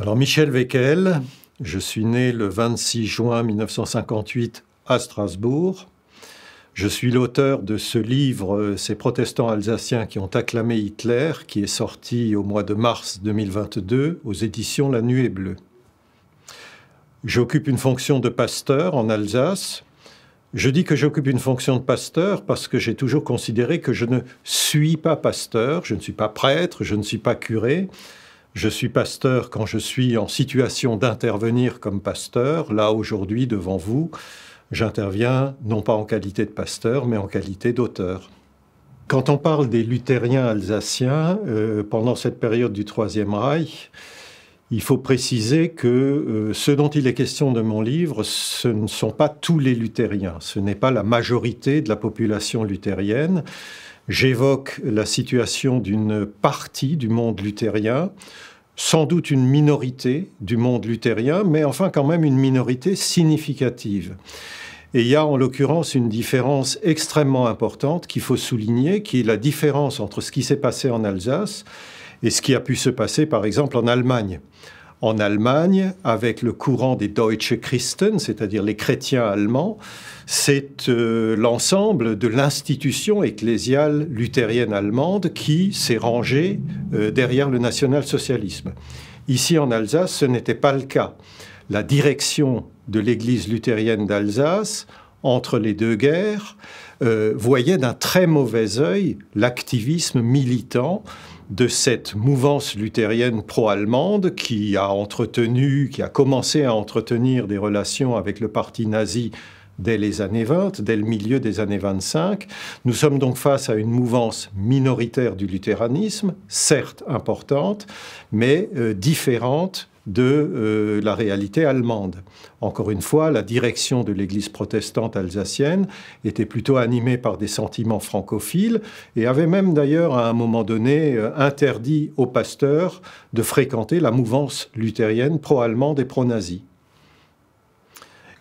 Alors Michel Wekel, je suis né le 26 juin 1958 à Strasbourg. Je suis l'auteur de ce livre euh, Ces protestants alsaciens qui ont acclamé Hitler, qui est sorti au mois de mars 2022 aux éditions La Nuée Bleue. J'occupe une fonction de pasteur en Alsace. Je dis que j'occupe une fonction de pasteur parce que j'ai toujours considéré que je ne suis pas pasteur, je ne suis pas prêtre, je ne suis pas curé, je suis pasteur quand je suis en situation d'intervenir comme pasteur. Là, aujourd'hui, devant vous, j'interviens non pas en qualité de pasteur, mais en qualité d'auteur. Quand on parle des luthériens alsaciens, euh, pendant cette période du Troisième Reich, il faut préciser que euh, ce dont il est question de mon livre, ce ne sont pas tous les luthériens, ce n'est pas la majorité de la population luthérienne. J'évoque la situation d'une partie du monde luthérien sans doute une minorité du monde luthérien, mais enfin quand même une minorité significative. Et il y a en l'occurrence une différence extrêmement importante qu'il faut souligner, qui est la différence entre ce qui s'est passé en Alsace et ce qui a pu se passer par exemple en Allemagne en Allemagne avec le courant des Deutsche Christen, c'est-à-dire les chrétiens allemands, c'est euh, l'ensemble de l'institution ecclésiale luthérienne allemande qui s'est rangée euh, derrière le national-socialisme. Ici en Alsace, ce n'était pas le cas. La direction de l'Église luthérienne d'Alsace, entre les deux guerres, euh, voyait d'un très mauvais œil l'activisme militant de cette mouvance luthérienne pro-allemande qui a entretenu, qui a commencé à entretenir des relations avec le parti nazi dès les années 20, dès le milieu des années 25. Nous sommes donc face à une mouvance minoritaire du luthéranisme, certes importante, mais euh, différente de euh, la réalité allemande. Encore une fois, la direction de l'Église protestante alsacienne était plutôt animée par des sentiments francophiles et avait même d'ailleurs à un moment donné euh, interdit aux pasteurs de fréquenter la mouvance luthérienne pro-allemande et pro-nazie.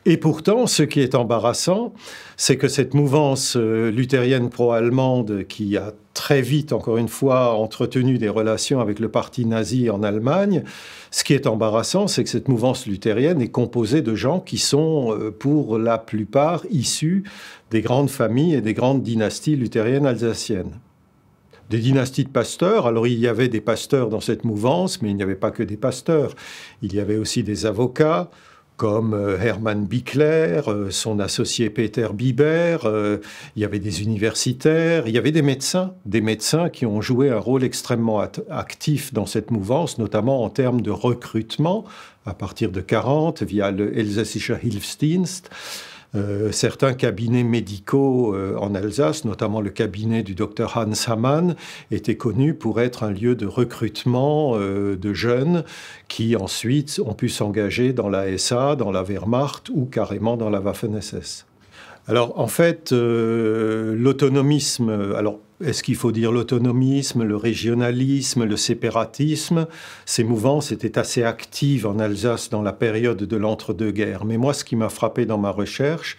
Et pourtant, ce qui est embarrassant, c'est que cette mouvance euh, luthérienne pro-allemande qui a très vite, encore une fois, entretenu des relations avec le parti nazi en Allemagne. Ce qui est embarrassant, c'est que cette mouvance luthérienne est composée de gens qui sont, euh, pour la plupart, issus des grandes familles et des grandes dynasties luthériennes alsaciennes. Des dynasties de pasteurs, alors il y avait des pasteurs dans cette mouvance, mais il n'y avait pas que des pasteurs. Il y avait aussi des avocats, comme euh, Hermann Bickler, euh, son associé Peter Bieber, euh, il y avait des universitaires, il y avait des médecins, des médecins qui ont joué un rôle extrêmement actif dans cette mouvance, notamment en termes de recrutement à partir de 40 via le Elsässischer Hilfsdienst. Euh, certains cabinets médicaux euh, en Alsace, notamment le cabinet du docteur Hans Hamann, étaient connus pour être un lieu de recrutement euh, de jeunes qui ensuite ont pu s'engager dans la SA, dans la Wehrmacht ou carrément dans la Waffen-SS. Alors en fait, l'autonomisme, alors est-ce qu'il faut dire l'autonomisme, le régionalisme, le séparatisme Ces mouvances étaient assez actives en Alsace dans la période de l'entre-deux-guerres. Mais moi, ce qui m'a frappé dans ma recherche,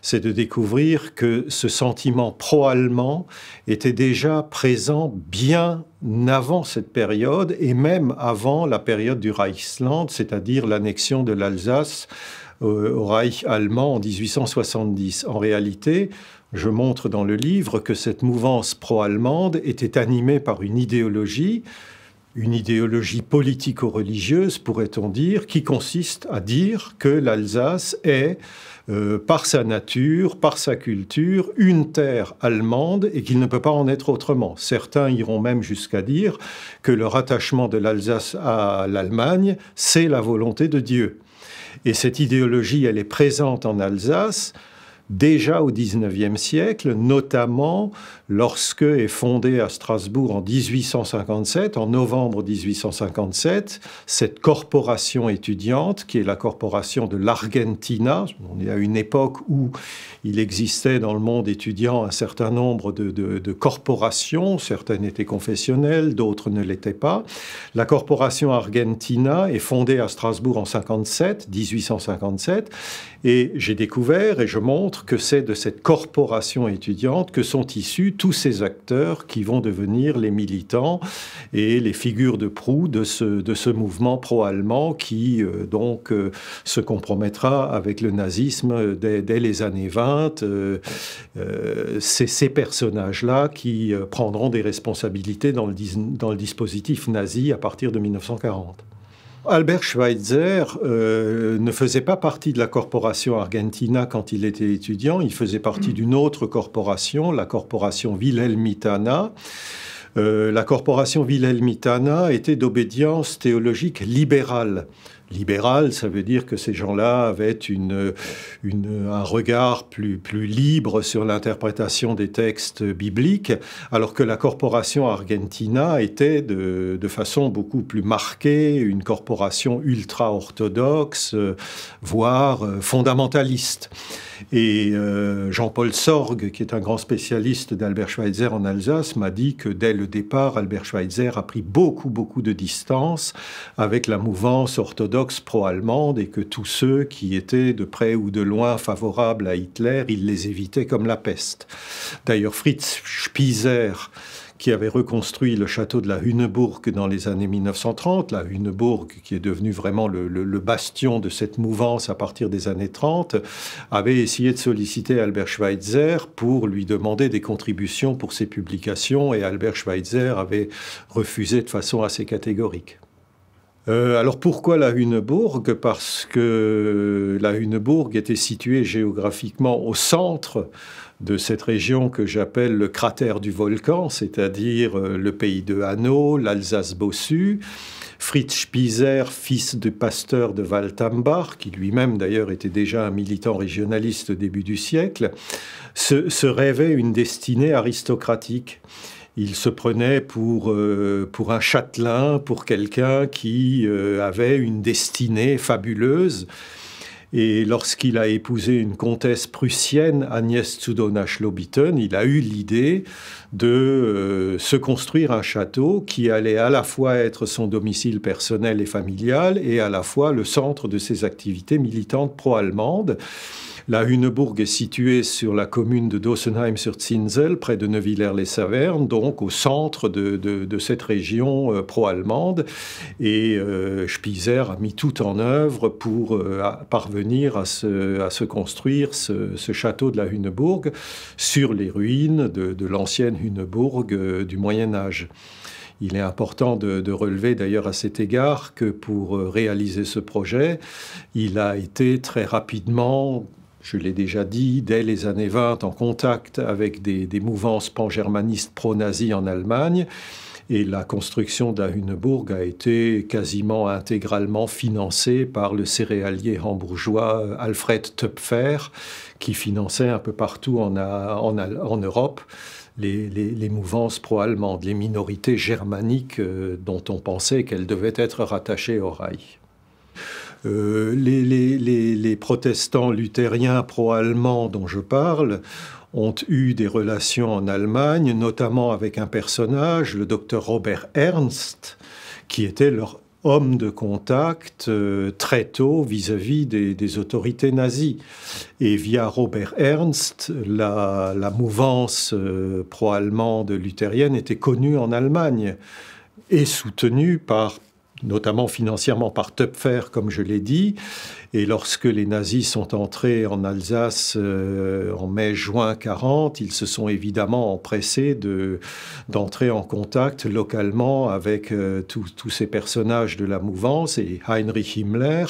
c'est de découvrir que ce sentiment pro-allemand était déjà présent bien avant cette période et même avant la période du Reichsland, c'est-à-dire l'annexion de l'Alsace euh, au Reich allemand en 1870. En réalité, je montre dans le livre que cette mouvance pro-allemande était animée par une idéologie, une idéologie politico-religieuse, pourrait-on dire, qui consiste à dire que l'Alsace est, euh, par sa nature, par sa culture, une terre allemande et qu'il ne peut pas en être autrement. Certains iront même jusqu'à dire que le rattachement de l'Alsace à l'Allemagne, c'est la volonté de Dieu. Et cette idéologie, elle est présente en Alsace déjà au XIXe siècle, notamment lorsque est fondée à Strasbourg en 1857, en novembre 1857, cette corporation étudiante, qui est la corporation de l'Argentina. On est à une époque où il existait dans le monde étudiant un certain nombre de, corporations, certaines étaient confessionnelles, d'autres ne l'étaient pas. La corporation Argentina est fondée à Strasbourg en 57, 1857, et j'ai découvert et je montre que c'est de cette corporation étudiante que sont issus tous ces acteurs qui vont devenir les militants et les figures de proue de ce, mouvement pro-allemand qui euh, donc euh, se compromettra avec le nazisme dès, les années 20. Euh, c'est ces personnages-là qui prendront des responsabilités dans le, dans le dispositif nazi à partir de 1940. Albert Schweitzer euh, ne faisait pas partie de la Corporation Argentina quand il était étudiant, il faisait partie mm. d'une autre corporation, la Corporation Wilhelmitana. Euh, la Corporation Wilhelmitana était d'obédience théologique libérale libéral, ça veut dire que ces gens-là avaient un regard plus, plus libre sur l'interprétation des textes bibliques, alors que la corporation argentina était de façon beaucoup plus marquée une corporation ultra-orthodoxe, euh, voire euh, fondamentaliste. Et euh, Jean-Paul Sorgue, qui est un grand spécialiste d'Albert Schweitzer en Alsace, m'a dit que dès le départ, Albert Schweitzer a pris beaucoup, beaucoup de distance avec la mouvance orthodoxe pro-allemande et que tous ceux qui étaient de près ou de loin favorables à Hitler, il les évitait comme la peste. D'ailleurs, Fritz Spieser, qui avait reconstruit le château de la Hunebourg dans les années 1930, la Hunebourg qui est devenue vraiment le, bastion de cette mouvance à partir des années 30, avait essayé de solliciter Albert Schweitzer pour lui demander des contributions pour ses publications et Albert Schweitzer avait refusé de façon assez catégorique. Euh, alors pourquoi la Hunebourg Parce que la Hunebourg était située géographiquement au centre de cette région que j'appelle le cratère du volcan, c'est-à-dire euh, le pays de Hanau, l'Alsace-Bossu. Fritz Spieser, fils du pasteur de walthambach qui lui-même d'ailleurs était déjà un militant régionaliste au début du siècle, se rêvait une destinée aristocratique il se prenait pour, euh, pour un châtelain, pour quelqu'un qui euh, avait une destinée fabuleuse. Et lorsqu'il a épousé une comtesse prussienne, Agnès Tsudona schlobiten il a eu l'idée de euh, se construire un château qui allait à la fois être son domicile personnel et familial et à la fois le centre de ses activités militantes pro-allemandes. La Hunebourg est située sur la commune de Dossenheim sur Zinzel, près de Neuvillers-les-Savernes, donc au centre de, cette région euh, pro-allemande. Et euh, a mis tout en œuvre pour euh, parvenir à se, construire ce, château de la Hunebourg sur les ruines de, l'ancienne Hunebourg euh, du Moyen Âge. Il est important de, de relever d'ailleurs à cet égard que pour réaliser ce projet, il a été très rapidement je l'ai déjà dit, dès les années 20, en contact avec des, mouvances pan-germanistes pro-nazis en Allemagne. Et la construction Hunebourg a été quasiment intégralement financée par le céréalier hambourgeois Alfred Töpfer, qui finançait un peu partout en, Europe les, mouvances pro-allemandes, les minorités germaniques euh, dont on pensait qu'elles devaient être rattachées au Reich. Euh, les, protestants luthériens pro-allemands dont je parle ont eu des relations en Allemagne, notamment avec un personnage, le docteur Robert Ernst, qui était leur homme de contact euh, très tôt vis-à-vis des, autorités nazies. Et via Robert Ernst, la, mouvance euh, pro-allemande luthérienne était connue en Allemagne et soutenue par notamment financièrement par Tupfer, comme je l'ai dit. Et lorsque les nazis sont entrés en Alsace euh, en mai-juin 40, ils se sont évidemment empressés d'entrer en contact localement avec euh, tous ces personnages de la mouvance. Et Heinrich Himmler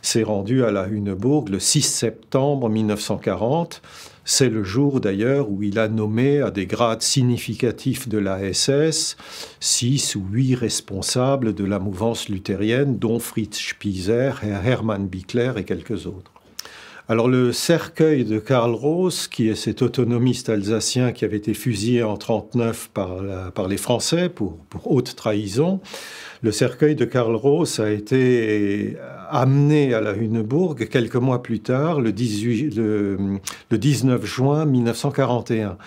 s'est rendu à la Hunebourg le 6 septembre 1940 c'est le jour d'ailleurs où il a nommé à des grades significatifs de la SS six ou huit responsables de la mouvance luthérienne, dont Fritz Spieser, Hermann Bickler et quelques autres. Alors le cercueil de Karl ross qui est cet autonomiste alsacien qui avait été fusillé en 1939 par, les Français pour, haute trahison, le cercueil de Karl Roos a été amené à la Hunebourg quelques mois plus tard, le, le 19 juin 1941.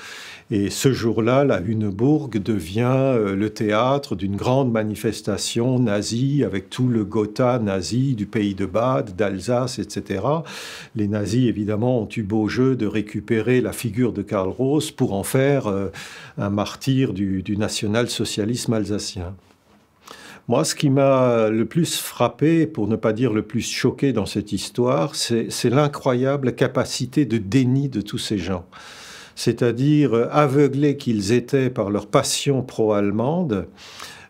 Et ce jour-là, la Hunebourg devient euh, le théâtre d'une grande manifestation nazie avec tout le Gotha nazi du pays de Bade, d'Alsace, etc. Les nazis, évidemment, ont eu beau jeu de récupérer la figure de Karl Ross pour en faire euh, un martyr du national-socialisme alsacien. Moi, ce qui m'a le plus frappé, pour ne pas dire le plus choqué dans cette histoire, c'est l'incroyable capacité de déni de tous ces gens c'est-à-dire euh, aveuglés qu'ils étaient par leur passion pro-allemande,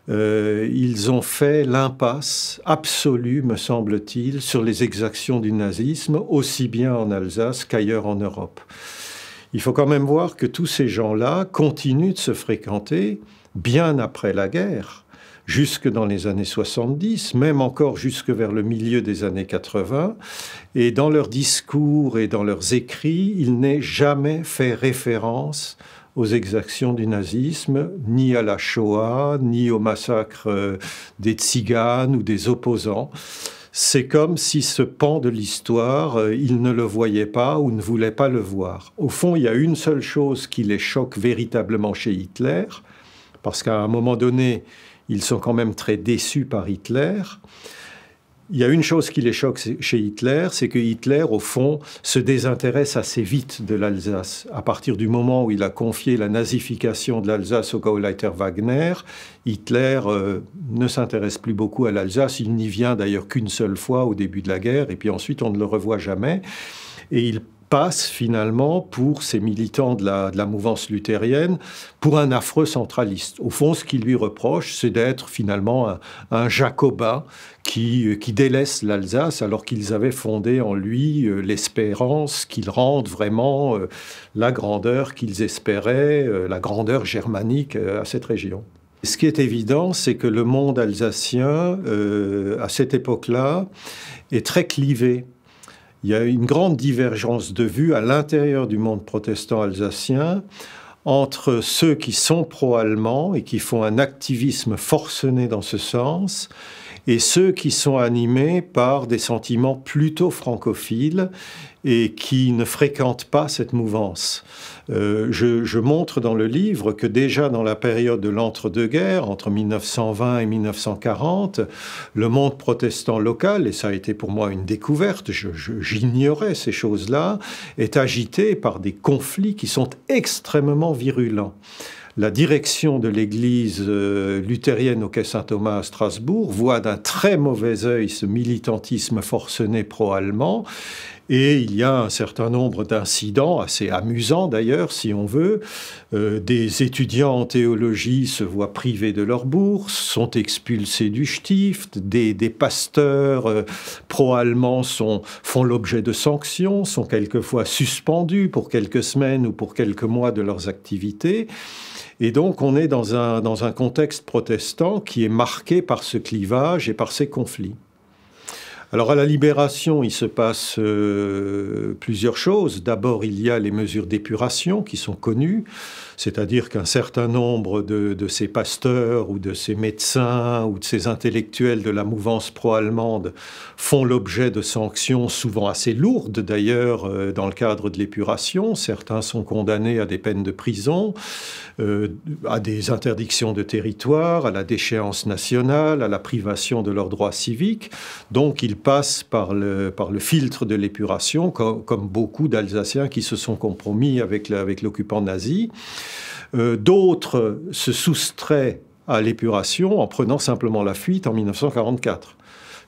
euh, ils ont fait l'impasse absolue, me semble-t-il, sur les exactions du nazisme, aussi bien en Alsace qu'ailleurs en Europe. Il faut quand même voir que tous ces gens-là continuent de se fréquenter bien après la guerre jusque dans les années 70, même encore jusque vers le milieu des années 80. Et dans leurs discours et dans leurs écrits, il n'est jamais fait référence aux exactions du nazisme, ni à la Shoah, ni au massacre euh, des tziganes ou des opposants. C'est comme si ce pan de l'histoire, euh, il ne le voyait pas ou ne voulait pas le voir. Au fond, il y a une seule chose qui les choque véritablement chez Hitler, parce qu'à un moment donné, ils sont quand même très déçus par Hitler. Il y a une chose qui les choque chez Hitler, c'est que Hitler, au fond, se désintéresse assez vite de l'Alsace. À partir du moment où il a confié la nazification de l'Alsace au Gauleiter Wagner, Hitler euh, ne s'intéresse plus beaucoup à l'Alsace. Il n'y vient d'ailleurs qu'une seule fois au début de la guerre, et puis ensuite on ne le revoit jamais. Et il passe finalement pour ces militants de la, mouvance luthérienne pour un affreux centraliste. Au fond, ce qu'il lui reproche, c'est d'être finalement un, jacobin euh, qui, délaisse l'Alsace alors qu'ils avaient fondé en lui euh, l'espérance qu'il rende vraiment euh, la grandeur qu'ils espéraient, la grandeur germanique à cette région. Ce qui est évident, c'est que le monde alsacien, à cette époque-là, est très clivé il y a une grande divergence de vue à l'intérieur du monde protestant alsacien entre ceux qui sont pro-allemands et qui font un activisme forcené dans ce sens et ceux qui sont animés par des sentiments plutôt francophiles et qui ne fréquentent pas cette mouvance. Euh, je, je, montre dans le livre que déjà dans la période de l'entre-deux-guerres, entre 1920 et 1940, le monde protestant local, et ça a été pour moi une découverte, j'ignorais ces choses-là, est agité par des conflits qui sont extrêmement virulents la direction de l'église euh, luthérienne au Quai Saint-Thomas à Strasbourg voit d'un très mauvais œil ce militantisme forcené pro-allemand et il y a un certain nombre d'incidents, assez amusants d'ailleurs, si on veut. Euh, des étudiants en théologie se voient privés de leur bourse, sont expulsés du Stift, des, pasteurs euh, pro-allemands font l'objet de sanctions, sont quelquefois suspendus pour quelques semaines ou pour quelques mois de leurs activités. Et donc on est dans un, dans un contexte protestant qui est marqué par ce clivage et par ces conflits. Alors à la libération, il se passe euh, plusieurs choses. D'abord, il y a les mesures d'épuration qui sont connues, c'est-à-dire qu'un certain nombre de, de, ces pasteurs ou de ces médecins ou de ces intellectuels de la mouvance pro-allemande font l'objet de sanctions souvent assez lourdes d'ailleurs euh, dans le cadre de l'épuration. Certains sont condamnés à des peines de prison, euh, à des interdictions de territoire, à la déchéance nationale, à la privation de leurs droits civiques. Donc ils passent par le, filtre de l'épuration, comme, beaucoup d'Alsaciens qui se sont compromis avec l'occupant nazi. Euh, d'autres se soustraient à l'épuration en prenant simplement la fuite en 1944.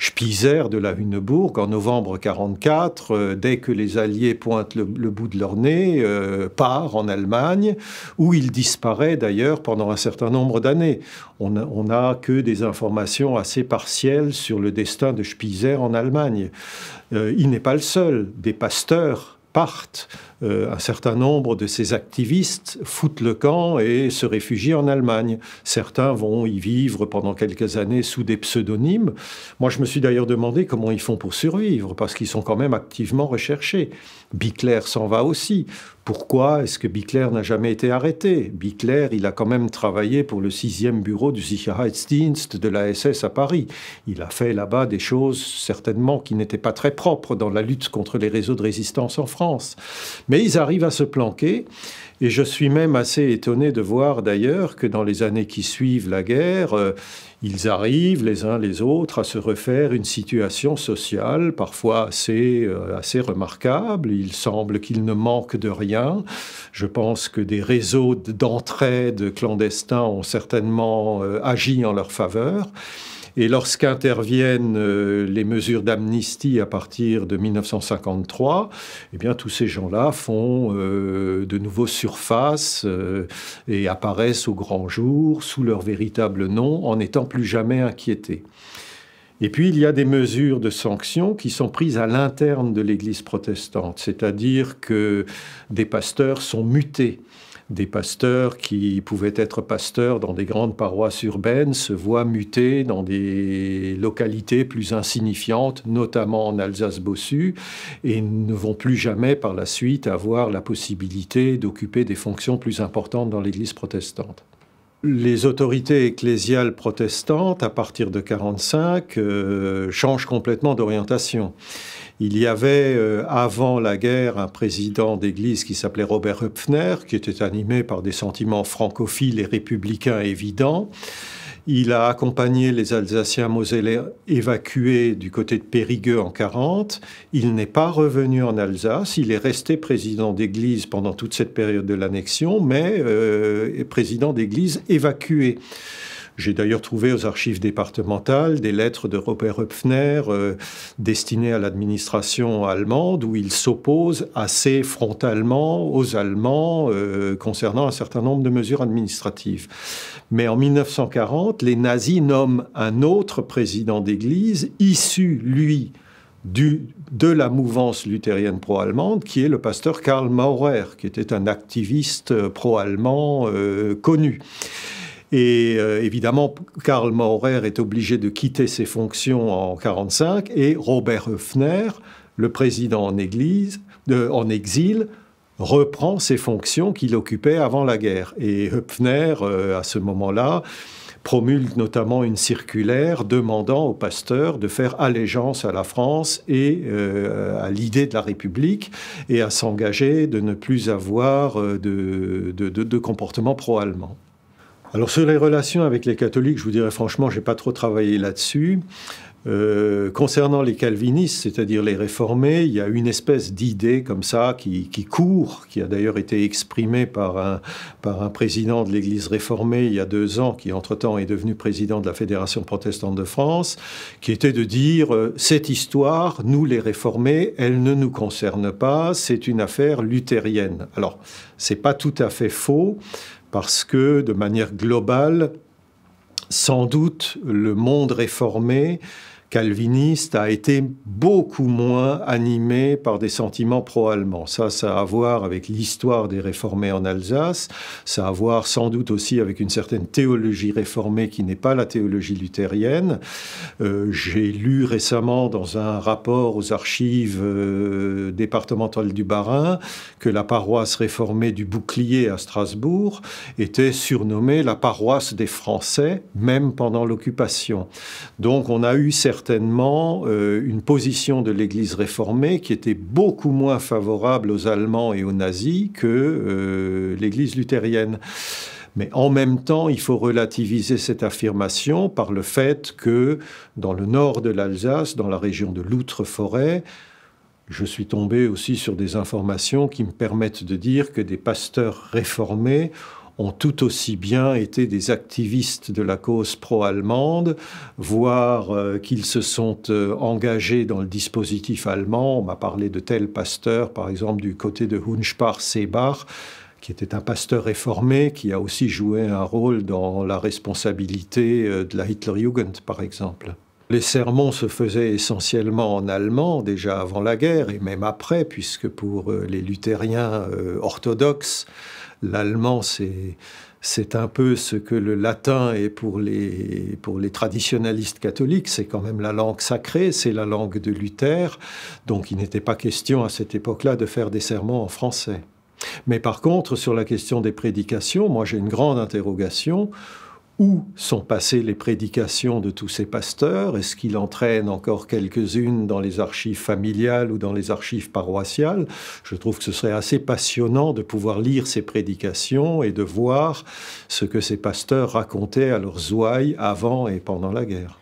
Spitzer de la Hunebourg en novembre 1944, euh, dès que les Alliés pointent le, bout de leur nez, euh, part en Allemagne, où il disparaît d'ailleurs pendant un certain nombre d'années. On n'a que des informations assez partielles sur le destin de Spitzer en Allemagne. Euh, il n'est pas le seul. Des pasteurs partent. Euh, un certain nombre de ces activistes foutent le camp et se réfugient en Allemagne. Certains vont y vivre pendant quelques années sous des pseudonymes. Moi, je me suis d'ailleurs demandé comment ils font pour survivre, parce qu'ils sont quand même activement recherchés. Bickler s'en va aussi. Pourquoi est-ce que Bickler n'a jamais été arrêté Bickler, il a quand même travaillé pour le sixième bureau du Sicherheitsdienst de la SS à Paris. Il a fait là-bas des choses certainement qui n'étaient pas très propres dans la lutte contre les réseaux de résistance en France. Mais ils arrivent à se planquer. Et je suis même assez étonné de voir d'ailleurs que dans les années qui suivent la guerre, euh, ils arrivent les uns les autres à se refaire une situation sociale parfois assez, euh, remarquable. Il semble qu'ils ne manquent de rien. Je pense que des réseaux d'entraide clandestins ont certainement euh, agi en leur faveur. Et lorsqu'interviennent euh, les mesures d'amnistie à partir de 1953, eh bien, tous ces gens-là font euh, de nouveau surface euh, et apparaissent au grand jour sous leur véritable nom en n'étant plus jamais inquiétés. Et puis, il y a des mesures de sanctions qui sont prises à l'interne de l'Église protestante, c'est-à-dire que des pasteurs sont mutés des pasteurs qui pouvaient être pasteurs dans des grandes paroisses urbaines se voient muter dans des localités plus insignifiantes, notamment en Alsace-Bossu, et ne vont plus jamais par la suite avoir la possibilité d'occuper des fonctions plus importantes dans l'Église protestante les autorités ecclésiales protestantes, à partir de 1945, euh, changent complètement d'orientation. Il y avait euh, avant la guerre un président d'église qui s'appelait Robert Höpfner, qui était animé par des sentiments francophiles et républicains évidents. Il a accompagné les Alsaciens mosellais évacués du côté de Périgueux en 40. Il n'est pas revenu en Alsace. Il est resté président d'église pendant toute cette période de l'annexion, mais euh, président d'église évacué. J'ai d'ailleurs trouvé aux archives départementales des lettres de Robert Höpfner euh, destinées à l'administration allemande où il s'oppose assez frontalement aux Allemands euh, concernant un certain nombre de mesures administratives. Mais en 1940, les nazis nomment un autre président d'église, issu, lui, de la mouvance luthérienne pro-allemande, qui est le pasteur Karl Maurer, qui était un activiste pro-allemand euh, connu. Et euh, évidemment, Karl Maurer est obligé de quitter ses fonctions en 1945 et Robert Höfner, le président en, église, en exil, reprend ses fonctions qu'il occupait avant la guerre. Et Höpfner, euh, à ce moment-là, promulgue notamment une circulaire demandant aux pasteurs de faire allégeance à la France et euh, à l'idée de la République et à s'engager de ne plus avoir de, de comportement pro-allemand. Alors sur les relations avec les catholiques, je vous dirais franchement, j'ai pas trop travaillé là-dessus. Euh, concernant les calvinistes, c'est-à-dire les réformés, il y a une espèce d'idée comme ça qui, court, qui a d'ailleurs été exprimée par un, par un président de l'Église réformée il y a deux ans, qui entre-temps est devenu président de la Fédération protestante de France, qui était de dire euh, cette histoire, nous les réformés, elle ne nous concerne pas, c'est une affaire luthérienne. Alors, c'est pas tout à fait faux parce que de manière globale, sans doute, le monde réformé calviniste a été beaucoup moins animé par des sentiments pro-allemands. Ça, ça a à voir avec l'histoire des réformés en Alsace, ça a à voir sans doute aussi avec une certaine théologie réformée qui n'est pas la théologie luthérienne. Euh, j'ai lu récemment dans un rapport aux archives euh, départementales du Bas-Rhin que la paroisse réformée du Bouclier à Strasbourg était surnommée la paroisse des Français, même pendant l'occupation. Donc on a eu certains certainement euh, une position de l'Église réformée qui était beaucoup moins favorable aux Allemands et aux nazis que euh, l'Église luthérienne. Mais en même temps, il faut relativiser cette affirmation par le fait que dans le nord de l'Alsace, dans la région de l'Outre-Forêt, je suis tombé aussi sur des informations qui me permettent de dire que des pasteurs réformés ont tout aussi bien été des activistes de la cause pro-allemande, voire euh, qu'ils se sont euh, engagés dans le dispositif allemand. On m'a parlé de tel pasteur, par exemple, du côté de Hunspar-Sebach, qui était un pasteur réformé, qui a aussi joué un rôle dans la responsabilité euh, de la Hitlerjugend, par exemple. Les sermons se faisaient essentiellement en allemand, déjà avant la guerre et même après, puisque pour les luthériens orthodoxes, L'allemand, c'est un peu ce que le latin est pour les, pour les traditionalistes catholiques, c'est quand même la langue sacrée, c'est la langue de Luther, donc il n'était pas question à cette époque-là de faire des sermons en français. Mais par contre, sur la question des prédications, moi j'ai une grande interrogation où sont passées les prédications de tous ces pasteurs Est-ce qu'il entraîne encore quelques-unes dans les archives familiales ou dans les archives paroissiales Je trouve que ce serait assez passionnant de pouvoir lire ces prédications et de voir ce que ces pasteurs racontaient à leurs ouailles avant et pendant la guerre.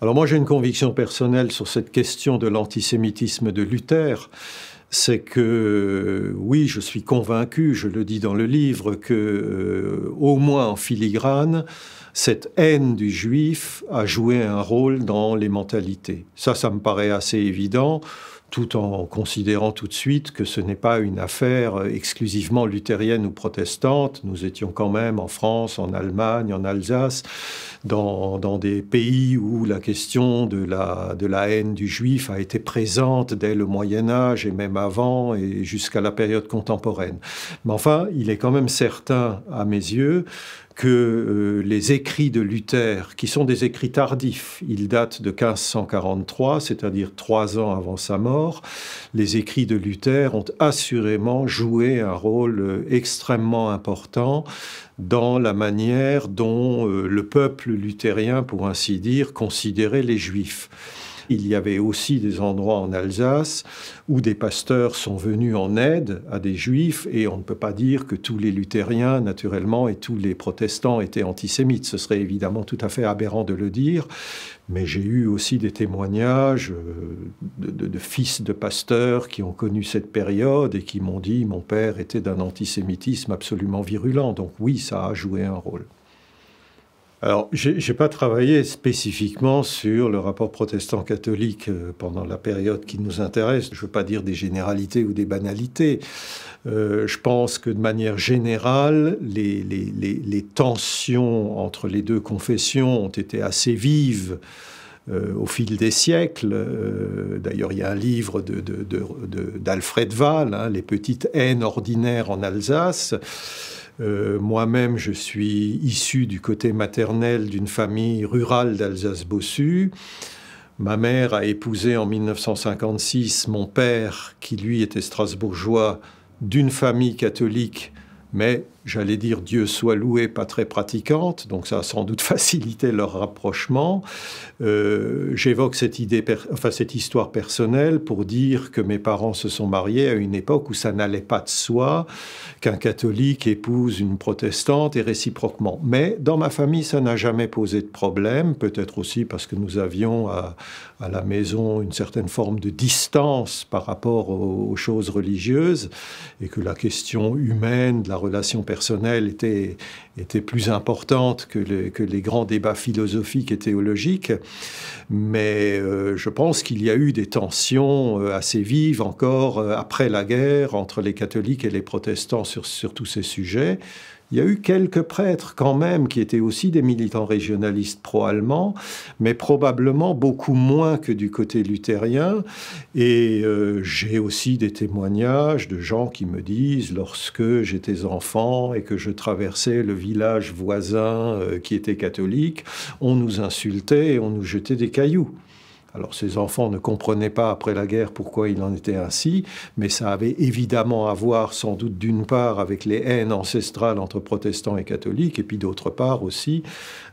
Alors moi j'ai une conviction personnelle sur cette question de l'antisémitisme de Luther c'est que oui, je suis convaincu, je le dis dans le livre, que euh, au moins en filigrane, cette haine du juif a joué un rôle dans les mentalités. Ça, ça me paraît assez évident tout en considérant tout de suite que ce n'est pas une affaire exclusivement luthérienne ou protestante. Nous étions quand même en France, en Allemagne, en Alsace, dans, des pays où la question de la, de la haine du juif a été présente dès le Moyen Âge et même avant et jusqu'à la période contemporaine. Mais enfin, il est quand même certain, à mes yeux, que euh, les écrits de Luther, qui sont des écrits tardifs, ils datent de 1543, c'est-à-dire trois ans avant sa mort, les écrits de Luther ont assurément joué un rôle euh, extrêmement important dans la manière dont euh, le peuple luthérien, pour ainsi dire, considérait les Juifs. Il y avait aussi des endroits en Alsace où des pasteurs sont venus en aide à des juifs et on ne peut pas dire que tous les luthériens, naturellement, et tous les protestants étaient antisémites. Ce serait évidemment tout à fait aberrant de le dire, mais j'ai eu aussi des témoignages euh, de, fils de pasteurs qui ont connu cette période et qui m'ont dit mon père était d'un antisémitisme absolument virulent. Donc oui, ça a joué un rôle. Alors, j'ai pas travaillé spécifiquement sur le rapport protestant-catholique euh, pendant la période qui nous intéresse. Je ne veux pas dire des généralités ou des banalités. Euh, je pense que de manière générale, les, les, tensions entre les deux confessions ont été assez vives euh, au fil des siècles. D'ailleurs, il y a un livre d'Alfred de, hein, Les petites haines ordinaires en Alsace euh, moi-même, je suis issu du côté maternel d'une famille rurale d'Alsace-Bossu. Ma mère a épousé en 1956 mon père, qui lui était strasbourgeois, d'une famille catholique, mais j'allais dire Dieu soit loué, pas très pratiquante, donc ça a sans doute facilité leur rapprochement. Euh, j'évoque cette, idée, enfin, cette histoire personnelle pour dire que mes parents se sont mariés à une époque où ça n'allait pas de soi, qu'un catholique épouse une protestante et réciproquement. Mais dans ma famille, ça n'a jamais posé de problème, peut-être aussi parce que nous avions à, la maison une certaine forme de distance par rapport aux, aux choses religieuses et que la question humaine de la relation personnelle était, était plus importante que, que, les grands débats philosophiques et théologiques. Mais euh, je pense qu'il y a eu des tensions euh, assez vives encore euh, après la guerre entre les catholiques et les protestants sur, sur tous ces sujets. Il y a eu quelques prêtres quand même qui étaient aussi des militants régionalistes pro-allemands, mais probablement beaucoup moins que du côté luthérien. Et euh, j'ai aussi des témoignages de gens qui me disent, lorsque j'étais enfant et que je traversais le village voisin euh, qui était catholique, on nous insultait et on nous jetait des cailloux. Alors ses enfants ne comprenaient pas après la guerre pourquoi il en était ainsi, mais ça avait évidemment à voir sans doute d'une part avec les haines ancestrales entre protestants et catholiques, et puis d'autre part aussi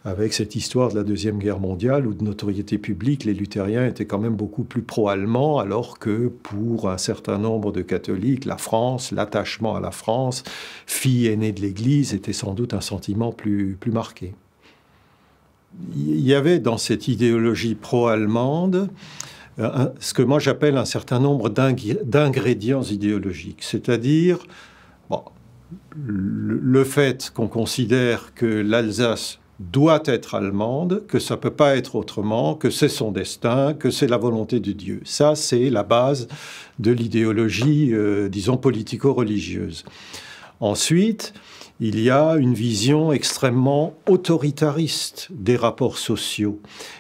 avec cette histoire de la Deuxième Guerre mondiale où de notoriété publique les luthériens étaient quand même beaucoup plus pro-allemands, alors que pour un certain nombre de catholiques, la France, l'attachement à la France, fille aînée de l'Église, était sans doute un sentiment plus marqué il y avait dans cette idéologie pro-allemande euh, ce que moi j'appelle un certain nombre d'ingrédients idéologiques, c'est-à-dire le, fait qu'on considère que l'Alsace doit être allemande, que ça ne peut pas être autrement, que c'est son destin, que c'est la volonté de Dieu. Ça, c'est la base de l'idéologie, euh, disons, politico-religieuse. Ensuite, il y a une vision extrêmement autoritariste des rapports sociaux.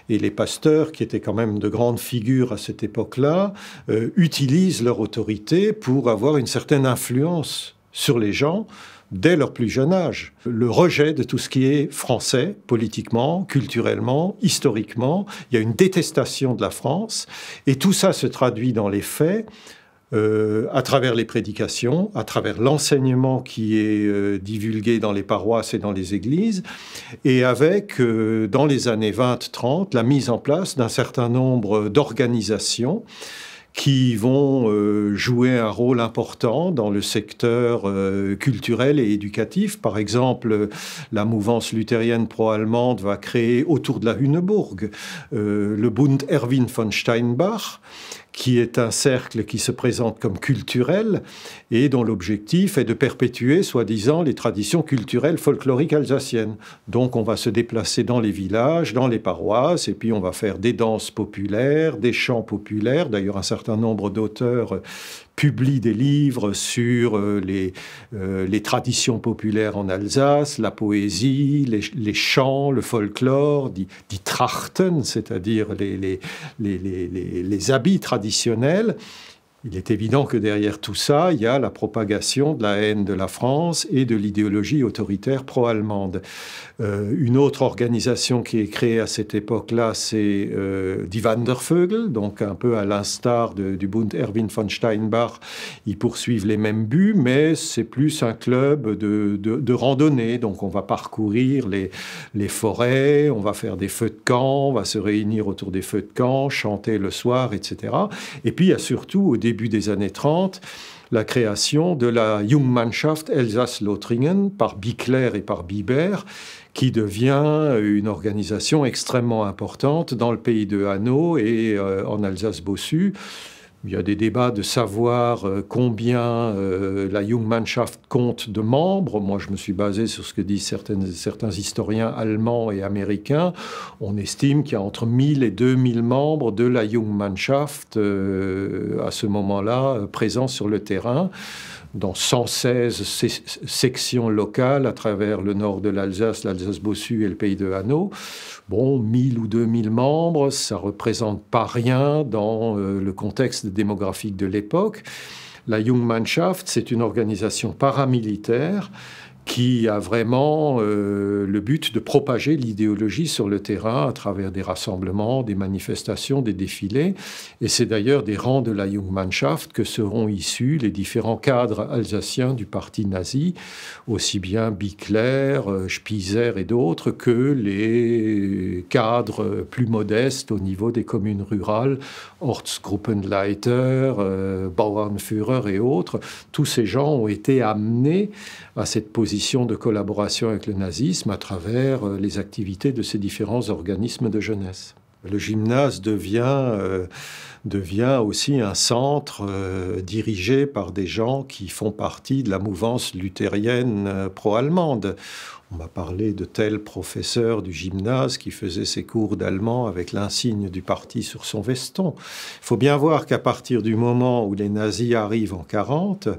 Et les pasteurs, qui étaient quand même de grandes figures à cette époque-là, euh, utilisent leur autorité pour avoir une certaine influence sur les gens dès leur plus jeune âge. Le rejet de tout ce qui est français, politiquement, culturellement, historiquement, il y a une détestation de la France, et tout ça se traduit dans les faits euh, à travers les prédications, à travers l'enseignement qui est euh, divulgué dans les paroisses et dans les églises, et avec, euh, dans les années 20-30, la mise en place d'un certain nombre d'organisations qui vont jouer un rôle important dans le secteur culturel et éducatif. Par exemple, la mouvance luthérienne pro-allemande va créer autour de la Hunebourg le Bund Erwin von Steinbach, qui est un cercle qui se présente comme culturel et dont l'objectif est de perpétuer, soi-disant, les traditions culturelles folkloriques alsaciennes. Donc on va se déplacer dans les villages, dans les paroisses, et puis on va faire des danses populaires, des chants populaires. D'ailleurs, un certain nombre d'auteurs publie des livres sur euh, les, euh, les traditions populaires en Alsace, la poésie, les, chants, le folklore, dit Trachten, c'est-à-dire les, les, les habits traditionnels. Il est évident que derrière tout ça, il y a la propagation de la haine de la France et de l'idéologie autoritaire pro-allemande. Euh, une autre organisation qui est créée à cette époque-là, c'est euh, Die Wandervögel, donc un peu à l'instar du Bund Erwin von Steinbach. Ils poursuivent les mêmes buts, mais c'est plus un club de, randonnée. Donc on va parcourir les, les forêts, on va faire des feux de camp, on va se réunir autour des feux de camp, chanter le soir, etc. Et puis il y a surtout au début des années 30 la création de la Jungmannschaft Alsace-Lothringen par Bickler et par Biber, qui devient une organisation extrêmement importante dans le pays de Hanau et euh, en Alsace-Bossu. Il y a des débats de savoir euh, combien euh, la Jungmannschaft compte de membres. Moi, je me suis basé sur ce que disent certains historiens allemands et américains. On estime qu'il y a entre 1000 et 2000 membres de la Jungmannschaft euh, à ce moment-là présents sur le terrain dans 116 sections locales à travers le nord de l'Alsace, l'Alsace-Bossu et le pays de Hanau. Bon, 1000 ou 2000 membres, ça représente pas rien dans euh, le contexte démographique de l'époque. La Jungmannschaft, c'est une organisation paramilitaire qui a vraiment euh, le but de propager l'idéologie sur le terrain à travers des rassemblements, des manifestations, des défilés. Et c'est d'ailleurs des rangs de la Jungmannschaft que seront issus les différents cadres alsaciens du parti nazi, aussi bien Bickler, euh, Spizer et d'autres que les cadres plus modestes au niveau des communes rurales, Ortsgruppenleiter, euh, Bauernführer et autres. Tous ces gens ont été amenés à cette position de collaboration avec le nazisme à travers euh, les activités de ces différents organismes de jeunesse. Le gymnase euh, devient, aussi un centre euh, dirigé par des gens qui font partie de la mouvance luthérienne euh, pro-allemande. On m'a parlé de tel professeur du gymnase qui faisait ses cours d'allemand avec l'insigne du parti sur son veston. Il faut bien voir qu'à partir du moment où les nazis arrivent en 40,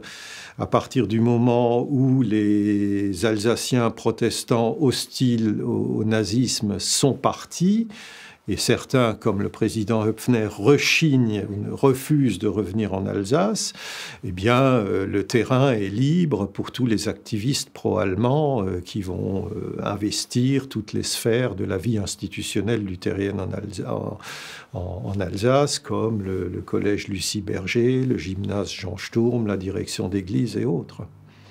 à partir du moment où les Alsaciens protestants hostiles au nazisme sont partis, et certains, comme le président Höpfner, rechignent ou refusent de revenir en Alsace, eh bien, euh, le terrain est libre pour tous les activistes pro-allemands euh, qui vont euh, investir toutes les sphères de la vie institutionnelle luthérienne en, Alsace, comme le, le collège Lucie Berger, le gymnase Jean Sturm, la direction d'église et autres.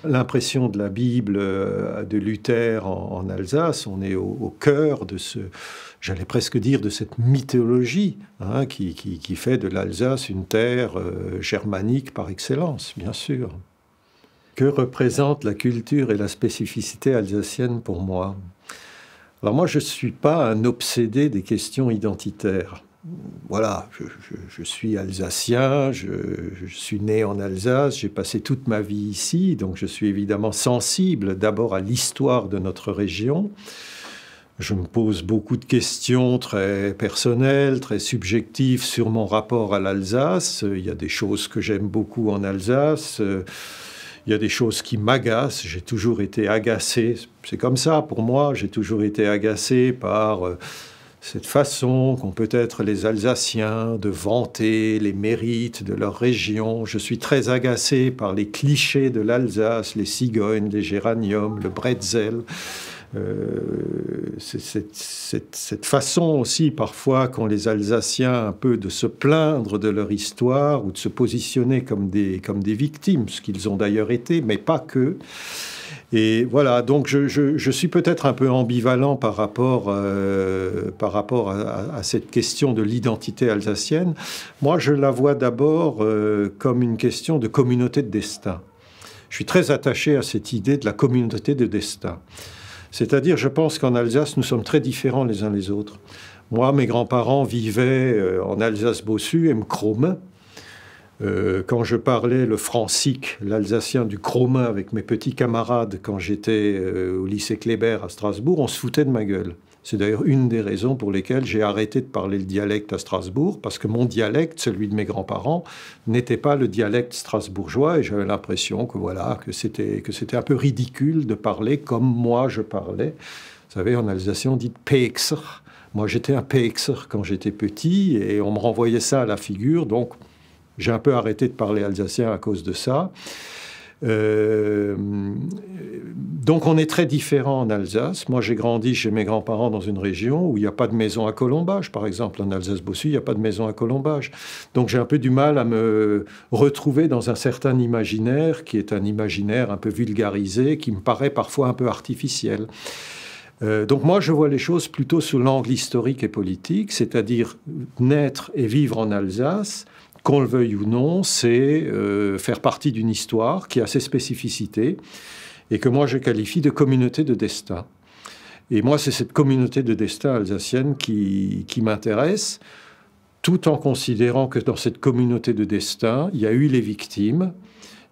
L'impression de la Bible euh, de Luther en, Alsace, on est au, cœur de ce, j'allais presque dire, de cette mythologie hein, qui, fait de l'Alsace une terre euh, germanique par excellence, bien sûr. Que représente la culture et la spécificité alsacienne pour moi Alors moi, je ne suis pas un obsédé des questions identitaires voilà, je, suis alsacien, je, suis né en Alsace, j'ai passé toute ma vie ici, donc je suis évidemment sensible d'abord à l'histoire de notre région. Je me pose beaucoup de questions très personnelles, très subjectives sur mon rapport à l'Alsace. Il y a des choses que j'aime beaucoup en Alsace. Il y a des choses qui m'agacent. J'ai toujours été agacé. C'est comme ça pour moi. J'ai toujours été agacé par euh, cette façon qu'ont peut-être les Alsaciens de vanter les mérites de leur région. Je suis très agacé par les clichés de l'Alsace, les cigognes, les géraniums, le bretzel. Euh, cette, cette, façon aussi parfois qu'ont les Alsaciens un peu de se plaindre de leur histoire ou de se positionner comme des, comme des victimes, ce qu'ils ont d'ailleurs été, mais pas que. Et voilà, donc je, suis peut-être un peu ambivalent par rapport, euh, à, cette question de l'identité alsacienne. Moi, je la vois d'abord euh, comme une question de communauté de destin. Je suis très attaché à cette idée de la communauté de destin. C'est-à-dire, je pense qu'en Alsace, nous sommes très différents les uns les autres. Moi, mes grands-parents vivaient euh, en Alsace-Bossu et me euh, quand je parlais le francique, l'alsacien du chromain avec mes petits camarades quand j'étais euh, au lycée Kléber à Strasbourg, on se foutait de ma gueule. C'est d'ailleurs une des raisons pour lesquelles j'ai arrêté de parler le dialecte à Strasbourg, parce que mon dialecte, celui de mes grands-parents, n'était pas le dialecte strasbourgeois, et j'avais l'impression que voilà, que c'était, que c'était un peu ridicule de parler comme moi je parlais. Vous savez, en Alsacien, on dit PXR. Moi, j'étais un PXR quand j'étais petit, et on me renvoyait ça à la figure, donc j'ai un peu arrêté de parler alsacien à cause de ça. Euh, donc on est très différent en Alsace. Moi j'ai grandi chez mes grands-parents dans une région où il n'y a pas de maison à colombage, par exemple. En alsace bossu il n'y a pas de maison à colombage. Donc j'ai un peu du mal à me retrouver dans un certain imaginaire qui est un imaginaire un peu vulgarisé, qui me paraît parfois un peu artificiel. Euh, donc moi, je vois les choses plutôt sous l'angle historique et politique, c'est-à-dire naître et vivre en Alsace, qu'on le veuille ou non, c'est euh, faire partie d'une histoire qui a ses spécificités et que moi je qualifie de communauté de destin. Et moi, c'est cette communauté de destin alsacienne qui, qui m'intéresse, tout en considérant que dans cette communauté de destin, il y a eu les victimes,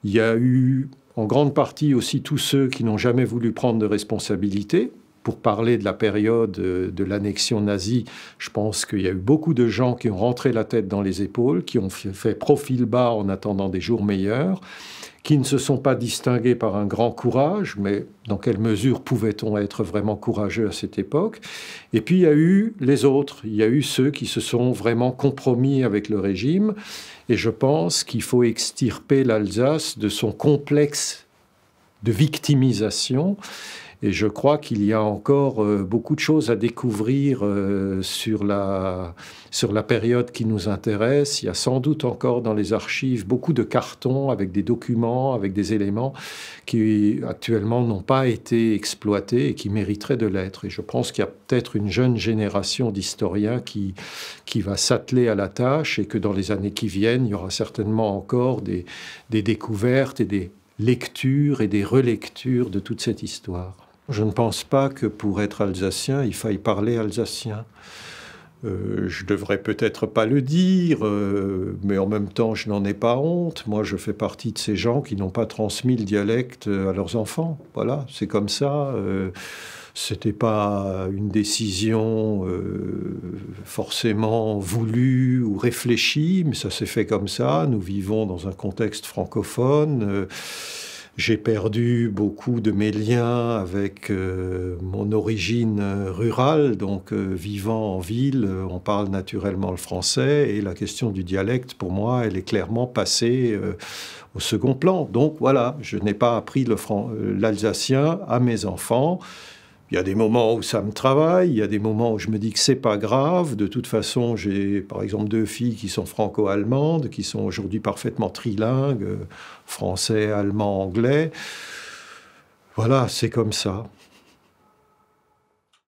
il y a eu en grande partie aussi tous ceux qui n'ont jamais voulu prendre de responsabilité, pour parler de la période euh, de l'annexion nazie, je pense qu'il y a eu beaucoup de gens qui ont rentré la tête dans les épaules, qui ont fait profil bas en attendant des jours meilleurs, qui ne se sont pas distingués par un grand courage, mais dans quelle mesure pouvait-on être vraiment courageux à cette époque Et puis il y a eu les autres, il y a eu ceux qui se sont vraiment compromis avec le régime, et je pense qu'il faut extirper l'Alsace de son complexe de victimisation et je crois qu'il y a encore euh, beaucoup de choses à découvrir euh, sur, la, sur la période qui nous intéresse. Il y a sans doute encore dans les archives beaucoup de cartons avec des documents, avec des éléments qui actuellement n'ont pas été exploités et qui mériteraient de l'être. Et je pense qu'il y a peut-être une jeune génération d'historiens qui, qui va s'atteler à la tâche et que dans les années qui viennent, il y aura certainement encore des, des découvertes et des lectures et des relectures de toute cette histoire. Je ne pense pas que pour être alsacien, il faille parler alsacien. Je euh, je devrais peut-être pas le dire, euh, mais en même temps, je n'en ai pas honte. Moi, je fais partie de ces gens qui n'ont pas transmis le dialecte à leurs enfants. Voilà, c'est comme ça. Euh, C'était pas une décision euh, forcément voulue ou réfléchie, mais ça s'est fait comme ça. Nous vivons dans un contexte francophone. J'ai perdu beaucoup de mes liens avec euh, mon origine euh, rurale, donc euh, vivant en ville, on parle naturellement le français et la question du dialecte, pour moi, elle est clairement passée au second plan. Donc voilà, je n'ai pas appris l'alsacien à mes enfants. Il y a des moments où ça me travaille, il y a des moments où je me dis que c'est pas grave. De toute façon, j'ai par exemple deux filles qui sont franco-allemandes, qui sont aujourd'hui parfaitement trilingues, euh, français, allemand, anglais. Voilà, c'est comme ça.